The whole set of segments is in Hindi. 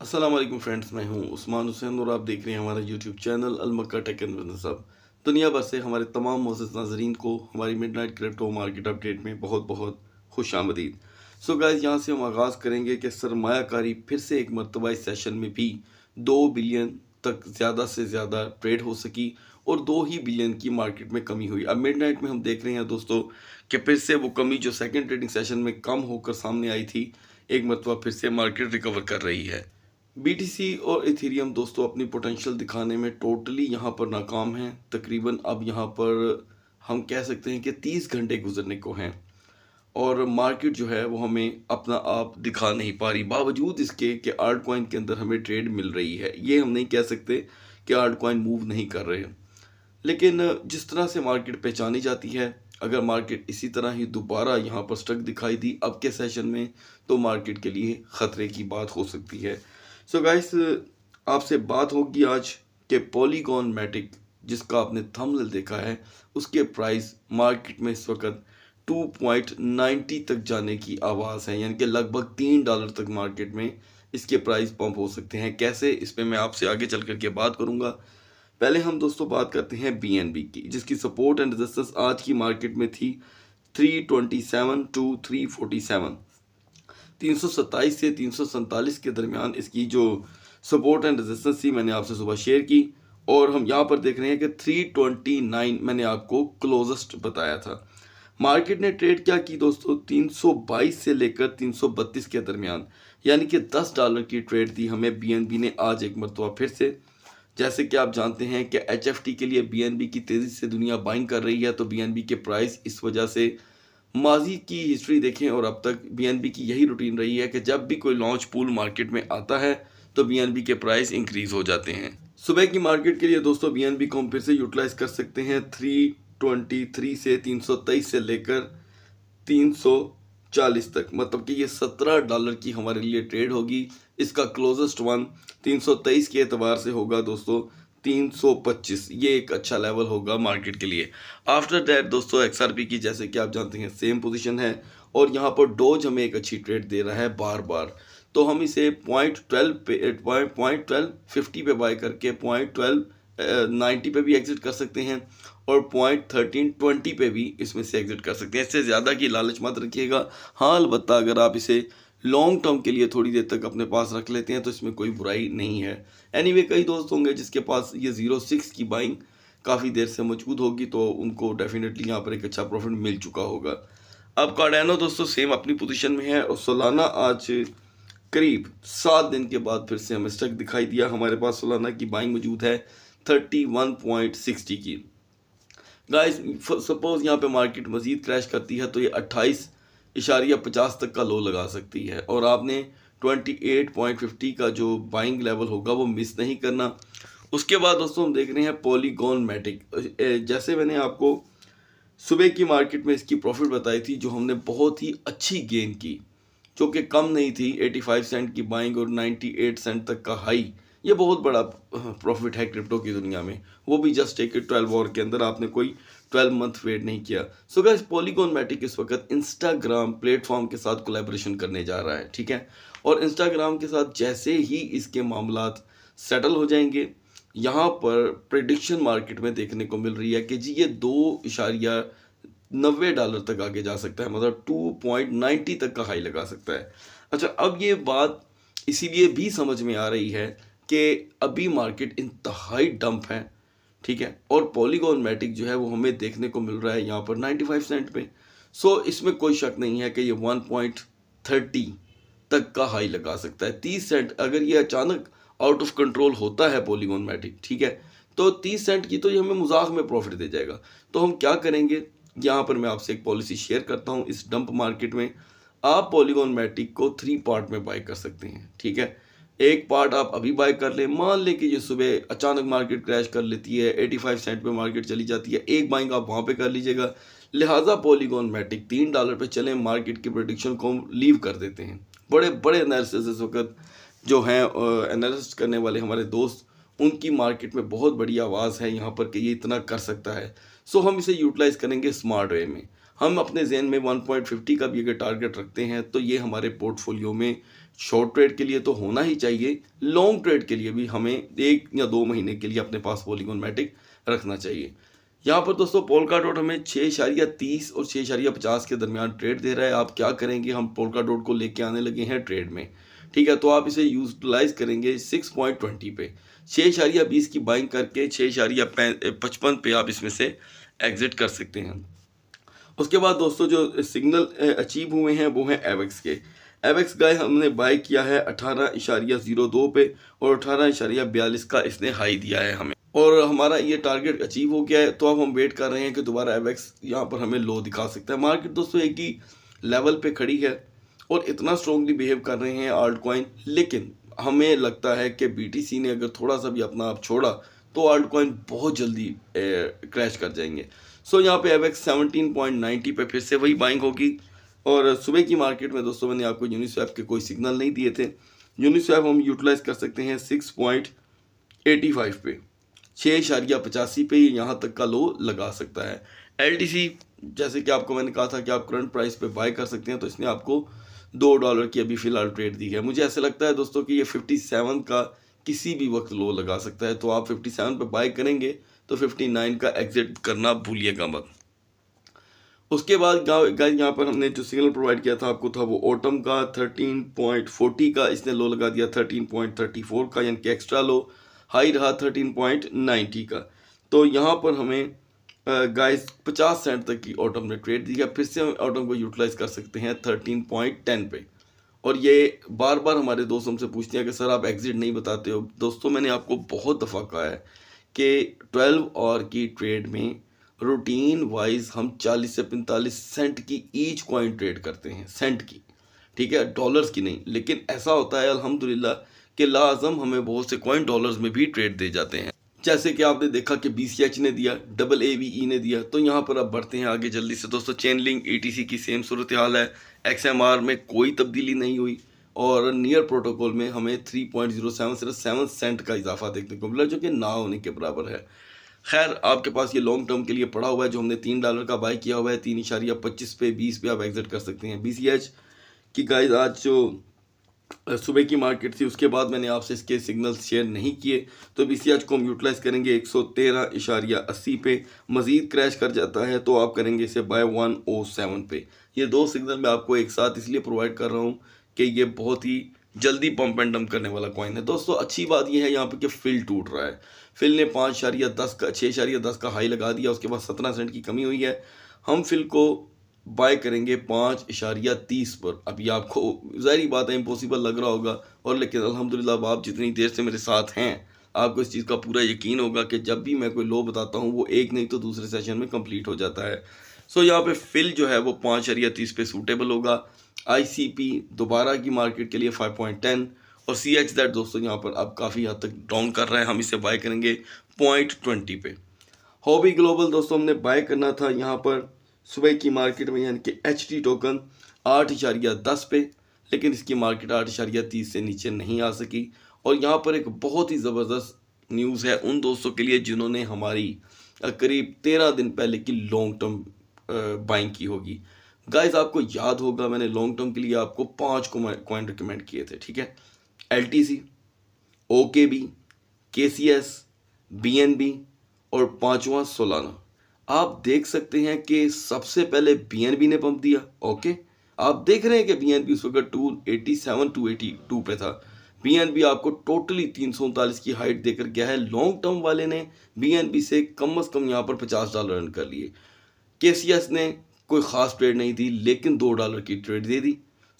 असलम फ्रेंड्स मैं हूं उस्मान हुसैन और आप देख रहे हैं हमारा YouTube channel Almakka tech and business अब दुनिया भर से हमारे तमाम मोजिज नाजरीन को हमारी midnight crypto market update में बहुत बहुत खुश आमदीद सो गाइज यहाँ से हम आगाज़ करेंगे कि सरमाकारी फिर से एक मरतबा इस सेशन में भी दो बिलियन तक ज़्यादा से ज़्यादा ट्रेड हो सकी और दो ही बिलियन की मार्केट में कमी हुई अब मिडनाइट में हम देख रहे हैं दोस्तों कि फिर से वो कमी जो सेकंड ट्रेडिंग सेशन में कम होकर सामने आई थी एक मरतबा फिर से मार्केट रिकवर कर रही है BTC और Ethereum दोस्तों अपनी पोटेंशियल दिखाने में टोटली यहाँ पर नाकाम हैं तकरीबन अब यहाँ पर हम कह सकते हैं कि तीस घंटे गुजरने को हैं और मार्केट जो है वो हमें अपना आप दिखा नहीं पा रही बावजूद इसके कि आर्ट कॉइन के अंदर हमें ट्रेड मिल रही है ये हम नहीं कह सकते कि आर्ट कॉइन मूव नहीं कर रहे लेकिन जिस तरह से मार्केट पहचानी जाती है अगर मार्केट इसी तरह ही दोबारा यहाँ पर स्टक दिखाई दी अब के सेशन में तो मार्केट के लिए ख़तरे की बात हो सकती है सो गाइस आपसे बात होगी आज के पॉलीगॉन मैटिक जिसका आपने थंबनेल देखा है उसके प्राइस मार्केट में इस वक्त 2.90 तक जाने की आवाज़ है यानी कि लगभग तीन डॉलर तक मार्केट में इसके प्राइस पंप हो सकते हैं कैसे इस पर मैं आपसे आगे चल करके बात करूँगा पहले हम दोस्तों बात करते हैं बी की जिसकी सपोर्ट एंड रेजिस्टेंस आज की मार्केट में थी 327 टू सेवन 327 से तीन के दरमियान इसकी जो सपोर्ट एंड रेजिस्टेंस थी मैंने आपसे सुबह शेयर की और हम यहाँ पर देख रहे हैं कि 329 मैंने आपको क्लोजेस्ट बताया था मार्केट ने ट्रेड क्या की दोस्तों 322 से लेकर 332 के दरमियान यानी कि 10 डॉलर की ट्रेड दी हमें बीएनबी ने आज एक मरतबा फिर से जैसे कि आप जानते हैं कि एचएफटी के लिए बीएनबी की तेज़ी से दुनिया बाइंग कर रही है तो बी के प्राइस इस वजह से माजी की हिस्ट्री देखें और अब तक बी की यही रूटीन रही है कि जब भी कोई लॉन्च पूल मार्केट में आता है तो बी के प्राइस इंक्रीज़ हो जाते हैं सुबह की मार्केट के लिए दोस्तों बी को हम फिर से यूटिलाइज़ कर सकते हैं थ्री ट्वेंटी थ्री से तीन सौ तेईस से लेकर तीन सौ चालीस तक मतलब कि ये सत्रह डॉलर की हमारे लिए ट्रेड होगी इसका क्लोजेस्ट वन तीन सौ तेईस के अतबार से होगा दोस्तों 325 ये एक अच्छा लेवल होगा मार्केट के लिए आफ्टर दैट दोस्तों एक्सआरपी की जैसे कि आप जानते हैं सेम पोजीशन है और यहाँ पर डोज हमें एक अच्छी ट्रेड दे रहा है बार बार तो हम इसे पॉइंट ट्वेल्व पे पॉइंट ट्वेल्व फिफ्टी पे बाय करके पॉइंट ट्वेल्व नाइन्टी पे भी एग्जिट कर सकते हैं और पॉइंट थर्टीन ट्वेंटी पे भी इसमें से एग्जिट कर सकते हैं इससे ज़्यादा की लालच मत रखिएगा हाँ अलबत्ता अगर आप इसे लॉन्ग टर्म के लिए थोड़ी देर तक अपने पास रख लेते हैं तो इसमें कोई बुराई नहीं है एनीवे anyway, कई दोस्त होंगे जिसके पास ये ज़ीरो सिक्स की बाइंग काफ़ी देर से मौजूद होगी तो उनको डेफिनेटली यहाँ पर एक अच्छा प्रॉफिट मिल चुका होगा अब कार्डानो दोस्तों सेम अपनी पोजीशन में है और सोलाना आज करीब सात दिन के बाद फिर से हमें स्टक दिखाई दिया हमारे पास सोलाना की बाइंग मौजूद है थर्टी वन पॉइंट सिक्सटी की गाइज सपोज़ यहाँ पे मार्केट मज़ीद क्रैश करती है तो ये अट्ठाईस इशारिया पचास तक का लो लगा सकती है और आपने 28.50 का जो बाइंग लेवल होगा वो मिस नहीं करना उसके बाद दोस्तों हम देख रहे हैं पॉलीगॉन मैटिक जैसे मैंने आपको सुबह की मार्केट में इसकी प्रॉफिट बताई थी जो हमने बहुत ही अच्छी गेन की जो कि कम नहीं थी 85 सेंट की बाइंग और 98 सेंट तक का हाई ये बहुत बड़ा प्रॉफिट है क्रिप्टो की दुनिया में वो भी जस्ट एक ट्वेल्व और के अंदर आपने कोई ट्वेल्व मंथ वेट नहीं किया so so gas polygon matic इस वक्त इंस्टाग्राम प्लेटफॉर्म के साथ कोलेब्रेशन करने जा रहा है ठीक है और इंस्टाग्राम के साथ जैसे ही इसके मामला सेटल हो जाएंगे यहाँ पर प्रडिक्शन मार्केट में देखने को मिल रही है कि जी ये दो इशारिया नब्बे डॉलर तक आगे जा सकता है मतलब टू पॉइंट नाइन्टी तक का हाई लगा सकता है अच्छा अब ये बात इसीलिए भी समझ में आ रही है कि अभी मार्केट इंतहाई डंप है ठीक है और पॉलीगोन मैटिक जो है वो हमें देखने को मिल रहा है यहाँ पर फाइव सेंट पर सो इसमें कोई शक नहीं है कि ये वन तक का हाई लगा सकता है तीस सेंट अगर ये अचानक आउट ऑफ कंट्रोल होता है पोलीगोन मैटिक ठीक है तो तीस सेंट की तो ये हमें मजाक में प्रॉफिट दे जाएगा तो हम क्या करेंगे यहाँ पर मैं आपसे एक पॉलिसी शेयर करता हूँ इस डंप मार्केट में आप पोलीगोन मैटिक को थ्री पार्ट में बाय कर सकते हैं ठीक है एक पार्ट आप अभी बाय कर लें मान लें कि ये सुबह अचानक मार्केट क्रैश कर लेती है 85 सेंट पे मार्केट चली जाती है एक बाइंग आप वहाँ पे कर लीजिएगा लिहाजा पोलीगोन मैटिक तीन डॉलर पे चले मार्केट की प्रोडिक्शन को लीव कर देते हैं बड़े बड़े एनालिसिस इस वक्त जो हैं एनालिस्ट करने वाले हमारे दोस्त उनकी मार्केट में बहुत बड़ी आवाज़ है यहाँ पर कि ये इतना कर सकता है सो हम इसे यूटिलाइज़ करेंगे स्मार्ट वे में हम अपने जेन में 1.50 का भी अगर टारगेट रखते हैं तो ये हमारे पोर्टफोलियो में शॉर्ट ट्रेड के लिए तो होना ही चाहिए लॉन्ग ट्रेड के लिए भी हमें एक या दो महीने के लिए अपने पास पोलिगोनमेटिक रखना चाहिए यहाँ पर दोस्तों पोलका डॉट हमें छः इशारिया तीस और छः इशारिया पचास के दरमियान ट्रेड दे रहा है आप क्या करेंगे हम पोलका डॉट को लेके आने लगे हैं ट्रेड में ठीक है तो आप इसे यूटिलाइज करेंगे सिक्स पॉइंट ट्वेंटी पे छः इशारिया बीस की बाइंग करके छः इशारिया पचपन पे आप इसमें से एग्जिट कर सकते हैं उसके बाद दोस्तों जो सिग्नल अचीव हुए हैं वो हैं एवेक्स के एवेक्स गाय हमने बाय किया है अठारह इशारिया ज़ीरो दो पे और अठारह इशारिया बयालीस का इसने हाई दिया है हमें और हमारा ये टारगेट अचीव हो गया है तो अब हम वेट कर रहे हैं कि दोबारा एवेक्स यहाँ पर हमें लो दिखा सकता है मार्केट दोस्तों एक ही लेवल पे खड़ी है और इतना स्ट्रॉन्गली बिहेव कर रहे हैं आल्ट कॉइन लेकिन हमें लगता है कि बी ने अगर थोड़ा सा भी अपना आप छोड़ा तो आल्ट कॉइन बहुत जल्दी ए, क्रैश कर जाएंगे सो यहाँ पर एवेक्स सेवनटीन पॉइंट नाइन्टी पर फिर से वही बाइंग होगी और सुबह की मार्केट में दोस्तों मैंने आपको यूनिस्वैप के कोई सिग्नल नहीं दिए थे यूनिस्वैप हम यूटिलाइज़ कर सकते हैं सिक्स पॉइंट एटी फाइव पे छः इशारिया पचासी पे यहाँ तक का लो लगा सकता है एल जैसे कि आपको मैंने कहा था कि आप करंट प्राइस पे बाय कर सकते हैं तो इसने आपको दो डॉलर की अभी फ़िलहाल ट्रेड दी है मुझे ऐसा लगता है दोस्तों कि ये फिफ्टी सेवन का किसी भी वक्त लो लगा सकता है तो आप फिफ्टी सेवन पर बाय करेंगे तो फिफ्टी नाइन का एग्जिट करना भूलिएगा मत उसके बाद गाइस यहाँ पर हमने जो सिग्नल प्रोवाइड किया था आपको था वो ऑटम का थर्टीन पॉइंट फोर्टी का इसने लो लगा दिया थर्टीन पॉइंट थर्टी फोर का यानी कि एक्स्ट्रा लो हाई रहा थर्टीन पॉइंट नाइन्टी का तो यहाँ पर हमें गाइस पचास सेंट तक की ऑटम ने ट्रेड दी है फिर से हम ऑटम को यूटिलाइज कर सकते हैं थर्टीन पॉइंट टेन पे और ये बार बार हमारे दोस्तों से पूछते हैं कि सर आप एग्ज़िट नहीं बताते हो दोस्तों मैंने आपको बहुत दफ़ा कहा है कि ट्वेल्व और की ट्रेड में रूटीन वाइज हम चालीस से पैंतालीस सेंट की ईच कॉइन ट्रेड करते हैं सेंट की ठीक है डॉलर्स की नहीं लेकिन ऐसा होता है अलहमदिल्ला कि लाजम हमें बहुत से कॉइन डॉलर्स में भी ट्रेड दे जाते हैं जैसे कि आपने देखा कि बी सी एच ने दिया डबल ए वी ई ने दिया तो यहाँ पर आप बढ़ते हैं आगे जल्दी से दोस्तों chainlink A T C की सेम सूरत हाल है एक्स एम आर में कोई तब्दीली नहीं हुई और नियर प्रोटोकॉल में हमें थ्री पॉइंट जीरो सेवन सिर्फ सेवन सेंट का इजाफा देखने को मिला जो कि ना होने के बराबर है खैर आपके पास ये लॉन्ग टर्म के लिए पड़ा हुआ है जो हमने तीन डॉलर का बाय किया हुआ है तीन इशारिया पच्चीस पे बीस पे आप एग्जिट कर सकते हैं बी सी एच की गाइज आज जो सुबह की मार्केट थी उसके बाद मैंने आपसे इसके सिग्नल शेयर नहीं किए तो अब इसी आज को हम यूटिलाइज़ करेंगे एक सौ तेरह इशारिया अस्सी पे मज़ीद क्रैश कर जाता है तो आप करेंगे इसे बाय वन ओ सेवन पे ये दो सिग्नल मैं आपको एक साथ इसलिए प्रोवाइड कर रहा हूँ कि ये बहुत ही जल्दी पंप एंड डम्प करने वाला कॉइन है दोस्तों अच्छी बात यह है यहाँ पर कि फिल टूट रहा है फिल ने पाँच इशारिया दस का छः इशारिया दस का हाई लगा दिया उसके बाद सत्रह सेंट की कमी हुई है हम फिल को बाय करेंगे पाँच इशारिया तीस पर अभी आपको जाहरी बात है इम्पॉसिबल लग रहा होगा और लेकिन अल्हम्दुलिल्लाह आप जितनी देर से मेरे साथ हैं आपको इस चीज़ का पूरा यकीन होगा कि जब भी मैं कोई लो बताता हूँ वो एक नहीं तो दूसरे सेशन में कम्प्लीट हो जाता है सो यहाँ पर फिल जो है वो पाँच इशारिया तीस पे सूटेबल होगा आई दोबारा की मार्केट के लिए फाइव पॉइंट टेन और सी एच दैट दोस्तों यहाँ पर अब काफ़ी हद तक डाउन कर रहा है हम इसे बाय करेंगे पॉइंट ट्वेंटी पे हॉबी ग्लोबल दोस्तों हमने बाय करना था यहाँ पर सुबह की मार्केट में यानी कि एच टोकन आठ इशारिया दस पे लेकिन इसकी मार्केट आठ इशारिया तीस से नीचे नहीं आ सकी और यहाँ पर एक बहुत ही ज़बरदस्त न्यूज़ है उन दोस्तों के लिए जिन्होंने हमारी करीब तेरह दिन पहले की लॉन्ग टर्म बाइंग की होगी गाइस आपको याद होगा मैंने लॉन्ग टर्म के लिए आपको पाँच कॉइन रिकमेंड किए थे ठीक है एल टी सी ओ K B K C S B N B और पाँचवा सोलाना आप देख सकते हैं कि सबसे पहले बी ने पंप दिया ओके आप देख रहे हैं कि बीएनबी उस वक्त two eighty seven two eighty two पे था बी आपको टोटली तीन सौ उनतालीस की हाइट देकर गया है लॉन्ग टर्म वाले ने बी से कम अज़ कम यहाँ पर पचास डॉलर रन कर लिए के ने कोई ख़ास ट्रेड नहीं दी लेकिन दो डॉलर की ट्रेड दे दी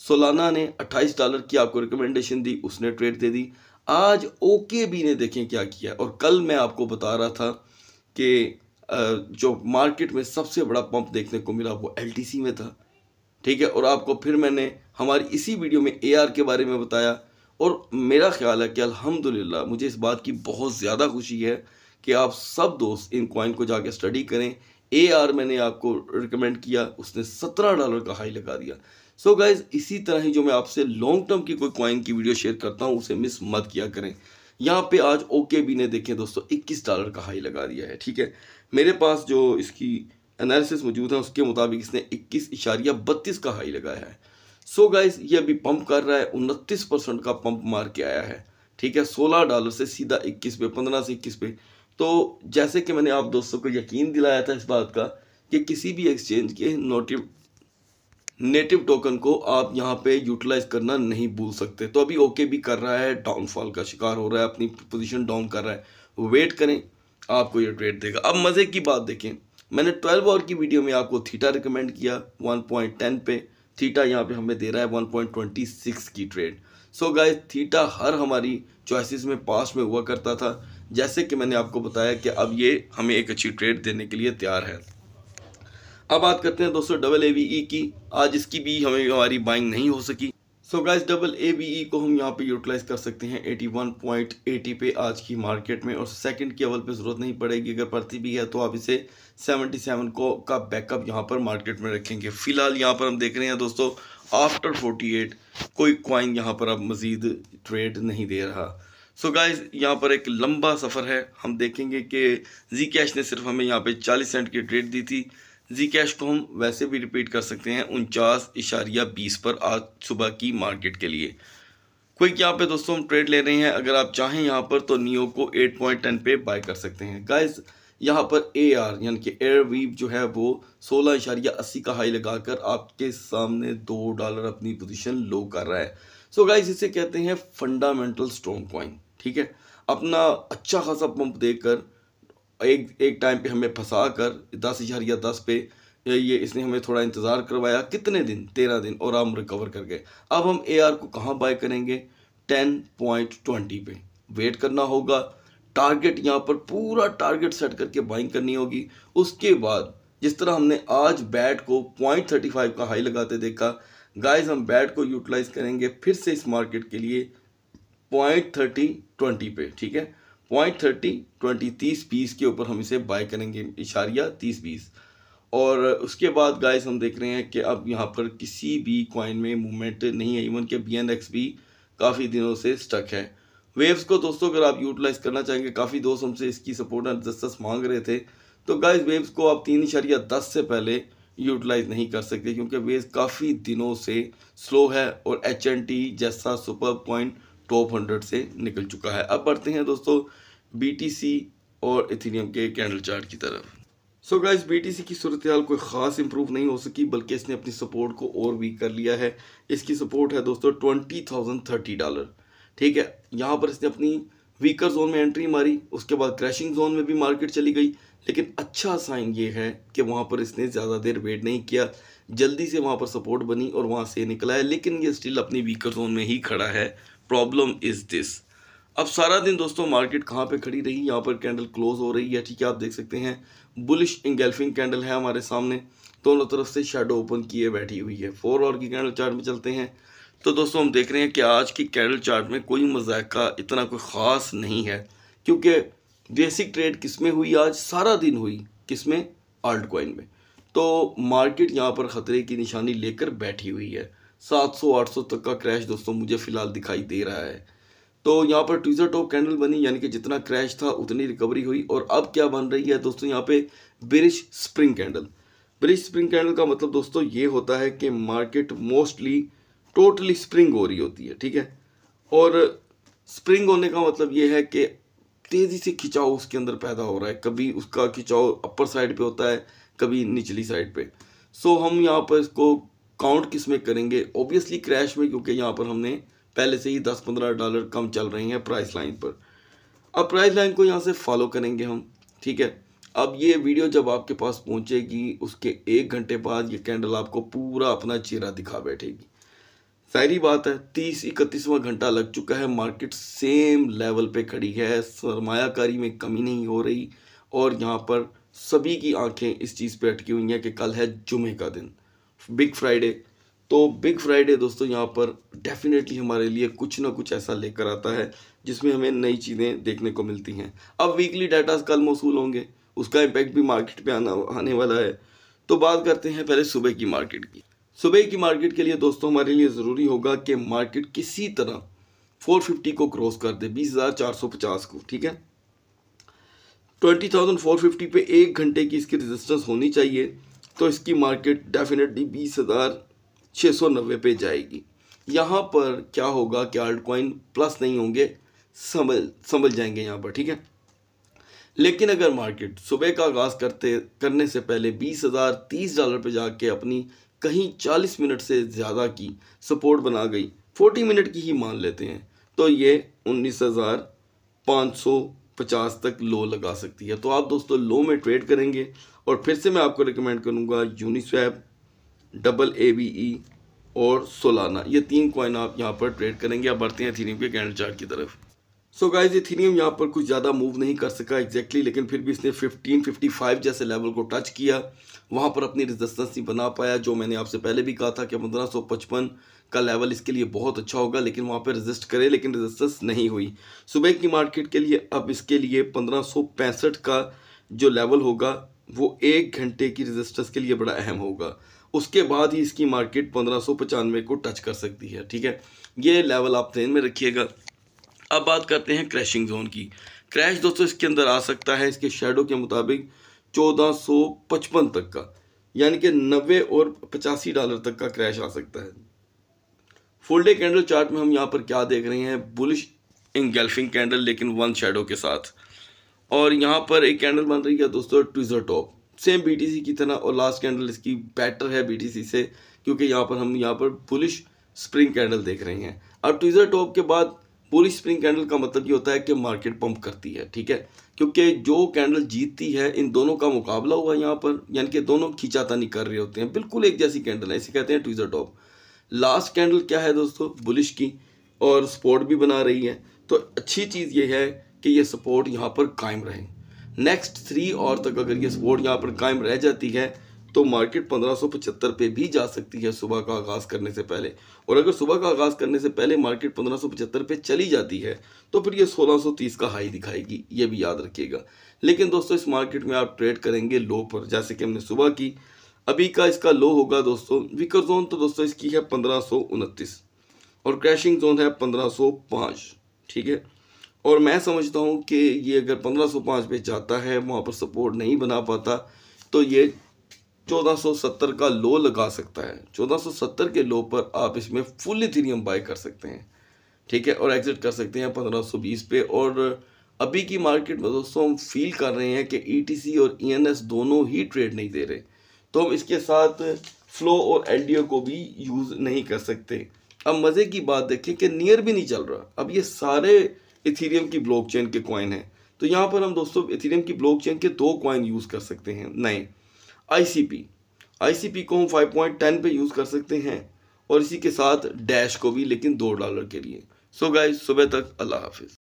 सोलाना ने 28 डॉलर की आपको रिकमेंडेशन दी उसने ट्रेड दे दी आज ओके बी ने देखें क्या किया और कल मैं आपको बता रहा था कि जो मार्केट में सबसे बड़ा पंप देखने को मिला वो एल में था ठीक है और आपको फिर मैंने हमारी इसी वीडियो में ए के बारे में बताया और मेरा ख्याल है कि अल्हम्दुलिल्लाह मुझे इस बात की बहुत ज़्यादा खुशी है कि आप सब दोस्त इन कॉइन को जाके स्टडी करें ए आर मैंने आपको रिकमेंड किया उसने सत्रह डॉलर का हाई लगा दिया सो so गाइज इसी तरह ही जो मैं आपसे लॉन्ग टर्म की कोई कॉइन की वीडियो शेयर करता हूँ उसे मिस मत किया करें यहाँ पे आज ओके भी ने देखें दोस्तों 21 डॉलर का हाई लगा दिया है ठीक है मेरे पास जो इसकी एनालिसिस मौजूद है उसके मुताबिक इसने इक्कीस इशारिया बत्तीस का हाई लगाया है सो so गाइस ये अभी पंप कर रहा है उनतीस परसेंट का पंप मार के आया है ठीक है सोलह डॉलर से सीधा इक्कीस पे पंद्रह से इक्कीस पे तो जैसे कि मैंने आप दोस्तों को यकीन दिलाया था इस बात का कि किसी भी एक्सचेंज के नोटिव नेटिव टोकन को आप यहाँ पे यूटिलाइज करना नहीं भूल सकते तो अभी ओके भी कर रहा है डाउनफॉल का शिकार हो रहा है अपनी पोजीशन डाउन कर रहा है वेट करें आपको ये ट्रेड देगा अब मज़े की बात देखें मैंने ट्वेल्व आवर की वीडियो में आपको थीटा रिकमेंड किया वन पॉइंट टेन पे थीटा यहाँ पे हमें दे रहा है वन पॉइंट ट्वेंटी सिक्स की ट्रेड सो गाय थीटा हर हमारी चॉइसिस में पास में हुआ करता था जैसे कि मैंने आपको बताया कि अब ये हमें एक अच्छी ट्रेड देने के लिए तैयार है अब बात करते हैं दोस्तों डबल ए बी ई की आज इसकी भी हमें हमारी बाइंग नहीं हो सकी so guys double A B E को हम यहाँ पे यूटिलाइज कर सकते हैं 81.80 पे आज की मार्केट में और सेकंड के लेवल पे ज़रूरत नहीं पड़ेगी अगर पड़ती भी है तो आप इसे 77 को का बैकअप यहाँ पर मार्केट में रखेंगे फिलहाल यहाँ पर हम देख रहे हैं दोस्तों आफ्टर 48 कोई क्वाइन यहाँ पर अब मज़ीद ट्रेड नहीं दे रहा सो गाइज यहाँ पर एक लंबा सफ़र है हम देखेंगे कि जी कैश ने सिर्फ हमें यहाँ पे चालीस सेंट की ट्रेड दी थी जी कैश को हम वैसे भी रिपीट कर सकते हैं उनचास इशारिया बीस पर आज सुबह की मार्केट के लिए क्विक यहाँ पे दोस्तों हम ट्रेड ले रहे हैं अगर आप चाहें यहाँ पर तो नियो को एट पॉइंट टेन पे बाय कर सकते हैं गाइस यहाँ पर ए आर यानी कि एयर वीप जो है वो सोलह इशारिया अस्सी का हाई लगाकर आपके सामने दो डॉलर अपनी पोजिशन लो कर रहा है सो so इसे कहते हैं फंडामेंटल स्ट्रॉन्ग कॉइन ठीक है अपना अच्छा खासा पंप देकर एक एक टाइम पे हमें फंसा कर दस हजार या दस पे ये इसने हमें थोड़ा इंतज़ार करवाया कितने दिन तेरह दिन और हम रिकवर कर गए अब हम ए को कहाँ बाय करेंगे टेन पॉइंट ट्वेंटी पे वेट करना होगा टारगेट यहाँ पर पूरा टारगेट सेट करके बाइंग करनी होगी उसके बाद जिस तरह हमने आज बैट को पॉइंट थर्टी फाइव का हाई लगाते देखा गाइस हम बैट को यूटिलाइज करेंगे फिर से इस मार्केट के लिए पॉइंट थर्टी ट्वेंटी पे ठीक है पॉइंट थर्टी ट्वेंटी तीस बीस के ऊपर हम इसे बाय करेंगे इशारिया तीस बीस और उसके बाद गाइस हम देख रहे हैं कि अब यहाँ पर किसी भी कॉइन में मूवमेंट नहीं है इवन के बी एन एक्स भी काफ़ी दिनों से स्टक है वेव्स को दोस्तों अगर आप यूटिलाइज़ करना चाहेंगे काफ़ी दोस्त हमसे इसकी सपोर्ट दस दस मांग रहे थे तो गाइस वेव्स को आप तीन इशारिया दस से पहले यूटिलाइज़ नहीं कर सकते क्योंकि वेव्स काफ़ी दिनों से स्लो है और एच एन टी जैसा सुपर पॉइंट टॉप हंड्रेड से निकल चुका है अब बढ़ते हैं दोस्तों बीटीसी और इथेरियम के कैंडल चार्ट की तरफ सो so गाइस बीटीसी की सूरत हाल कोई ख़ास इंप्रूव नहीं हो सकी बल्कि इसने अपनी सपोर्ट को और वीक कर लिया है इसकी सपोर्ट है दोस्तों ट्वेंटी थाउजेंड थर्टी डॉलर ठीक है यहाँ पर इसने अपनी वीकर जोन में एंट्री मारी उसके बाद क्रैशिंग जोन में भी मार्केट चली गई लेकिन अच्छा साइन ये है कि वहाँ पर इसने ज़्यादा देर वेट नहीं किया जल्दी से वहाँ पर सपोर्ट बनी और वहाँ से निकला है लेकिन ये स्टिल अपनी वीकर जोन में ही खड़ा है प्रॉब्लम इज़ दिस अब सारा दिन दोस्तों मार्केट कहाँ पे खड़ी रही यहाँ पर कैंडल क्लोज हो रही है ठीक है आप देख सकते हैं बुलिश इंगेल्फिंग कैंडल है हमारे सामने दोनों तरफ से शेडो ओपन किए बैठी हुई है फोर और की कैंडल चार्ट में चलते हैं तो दोस्तों हम देख रहे हैं कि आज की कैंडल चार्ट में कोई मजायका इतना कोई ख़ास नहीं है क्योंकि बेसिक ट्रेड किस में हुई आज सारा दिन हुई किस में आल्ट कोइन में तो मार्केट यहाँ पर ख़तरे की निशानी लेकर बैठी हुई है 700-800 तक का क्रैश दोस्तों मुझे फ़िलहाल दिखाई दे रहा है तो यहाँ पर ट्यूजर टॉप कैंडल बनी यानी कि जितना क्रैश था उतनी रिकवरी हुई और अब क्या बन रही है दोस्तों यहाँ पे bearish spring candle bearish spring candle का मतलब दोस्तों ये होता है कि मार्केट मोस्टली टोटली स्प्रिंग हो रही होती है ठीक है और स्प्रिंग होने का मतलब ये है कि तेज़ी से खिंचाव उसके अंदर पैदा हो रहा है कभी उसका खिंचाव अपर साइड पर होता है कभी निचली साइड पर सो so, हम यहाँ पर इसको काउंट किस में करेंगे ऑब्वियसली क्रैश में क्योंकि यहाँ पर हमने पहले से ही दस पंद्रह डॉलर कम चल रहे हैं प्राइस लाइन पर अब प्राइस लाइन को यहाँ से फॉलो करेंगे हम ठीक है अब ये वीडियो जब आपके पास पहुँचेगी उसके एक घंटे बाद ये कैंडल आपको पूरा अपना चेहरा दिखा बैठेगी सारी बात है तीस इकतीसवां घंटा लग चुका है मार्केट सेम लेवल पे खड़ी है सरमायाकारी में कमी नहीं हो रही और यहाँ पर सभी की आंखें इस चीज़ पे अटकी हुई हैं कि कल है जुमे का दिन बिग फ्राइडे तो बिग फ्राइडे दोस्तों यहाँ पर डेफिनेटली हमारे लिए कुछ ना कुछ ऐसा लेकर आता है जिसमें हमें नई चीज़ें देखने को मिलती हैं अब वीकली डाटाज कल मौसू होंगे उसका इम्पैक्ट भी मार्केट पे आना आने वाला है तो बात करते हैं पहले सुबह की मार्केट की सुबह की मार्केट के लिए दोस्तों हमारे लिए ज़रूरी होगा कि मार्केट किसी तरह 450 को क्रॉस कर दे 20,450 को ठीक है 20,450 पे एक घंटे की इसकी रेजिस्टेंस होनी चाहिए तो इसकी मार्केट डेफिनेटली बीस हज़ार छः सौ नब्बे पे जाएगी यहाँ पर क्या होगा कि आल्ट कॉइन प्लस नहीं होंगे संभल संभल जाएंगे यहाँ पर ठीक है लेकिन अगर मार्केट सुबह का आगाज़ करते करने से पहले बीस हज़ार तीस डॉलर पर जाके अपनी कहीं चालीस मिनट से ज़्यादा की सपोर्ट बना गई फोर्टी मिनट की ही मान लेते हैं तो ये उन्नीस हज़ार पाँच सौ पचास तक लो लगा सकती है तो आप दोस्तों लो में ट्रेड करेंगे और फिर से मैं आपको रिकमेंड करूँगा Uniswap double A B E और सोलाना ये तीन कॉइन आप यहाँ पर ट्रेड करेंगे आप बढ़ते हैं थीनियम के कैंडल चार्ट की तरफ सो so ये थीरियम यहाँ पर कुछ ज़्यादा मूव नहीं कर सका एक्जैक्टली exactly, लेकिन फिर भी इसने 1555 जैसे लेवल को टच किया वहाँ पर अपनी रिजिस्टेंस नहीं बना पाया जो मैंने आपसे पहले भी कहा था कि पंद्रह का लेवल इसके लिए बहुत अच्छा होगा लेकिन वहाँ पर रजिस्ट करे लेकिन रजिस्टेंस नहीं हुई सुबह की मार्केट के लिए अब इसके लिए पंद्रह का जो लेवल होगा वो एक घंटे की रजिस्टेंस के लिए बड़ा अहम होगा उसके बाद ही इसकी मार्केट पंद्रह को टच कर सकती है ठीक है ये लेवल आप ध्यान में रखिएगा अब बात करते हैं क्रैशिंग जोन की क्रैश दोस्तों इसके अंदर आ सकता है इसके शेडो के मुताबिक 1455 तक का यानी कि नब्बे और पचासी डॉलर तक का क्रैश आ सकता है फुल डे कैंडल चार्ट में हम यहाँ पर क्या देख रहे हैं बुलिश इंगल्फिंग कैंडल लेकिन वन शेडो के साथ और यहाँ पर एक कैंडल बन रही है दोस्तों ट्विजर टॉप सेम बीटीसी की तरह और लास्ट कैंडल इसकी बेटर है बीटीसी से क्योंकि यहाँ पर हम यहाँ पर बुलिश स्प्रिंग कैंडल देख रहे हैं अब ट्विजर टॉप के बाद बुलिश स्प्रिंग कैंडल का मतलब ये होता है कि मार्केट पंप करती है ठीक है क्योंकि जो कैंडल जीतती है इन दोनों का मुकाबला हुआ यहाँ पर यानी कि दोनों नहीं कर रहे होते हैं बिल्कुल एक जैसी कैंडल है इसे कहते हैं ट्विजर टॉप लास्ट कैंडल क्या है दोस्तों बुलिश की और सपोर्ट भी बना रही है तो अच्छी चीज़ ये है कि ये सपोर्ट यहाँ पर कायम रहे नेक्स्ट थ्री और तक अगर ये सपोर्ट यहाँ पर कायम रह जाती है तो मार्केट 1575 पे भी जा सकती है सुबह का आगाज़ करने से पहले और अगर सुबह का आगाज़ करने से पहले मार्केट 1575 पे चली जाती है तो फिर ये 1630 का हाई दिखाएगी ये भी याद रखिएगा लेकिन दोस्तों इस मार्केट में आप ट्रेड करेंगे लो पर जैसे कि हमने सुबह की अभी का इसका लो होगा दोस्तों विकर जोन तो दोस्तों इसकी है पंद्रह और क्रैशिंग जोन है 1505 ठीक है और मैं समझता हूँ कि ये अगर 1505 पे जाता है वहाँ पर सपोर्ट नहीं बना पाता तो ये 1470 का लो लगा सकता है 1470 के लो पर आप इसमें फुल इथीरियम बाय कर सकते हैं ठीक है और एग्जिट कर सकते हैं 1520 पे और अभी की मार्केट में दोस्तों हम फील कर रहे हैं कि ई e और ई e दोनों ही ट्रेड नहीं दे रहे तो हम इसके साथ फ्लो और एल को भी यूज़ नहीं कर सकते अब मज़े की बात देखें कि नियर भी नहीं चल रहा अब ये सारे इथीरियम की ब्लॉकचेन के कॉइन हैं तो यहाँ पर हम दोस्तों इथीरियम की ब्लॉकचेन के दो कॉइन यूज़ कर सकते हैं नए आईसीपी आईसीपी को हम 5.10 पे यूज़ कर सकते हैं और इसी के साथ डैश को भी लेकिन दो डॉलर के लिए सो गाय सुबह तक अल्लाह हाफिज़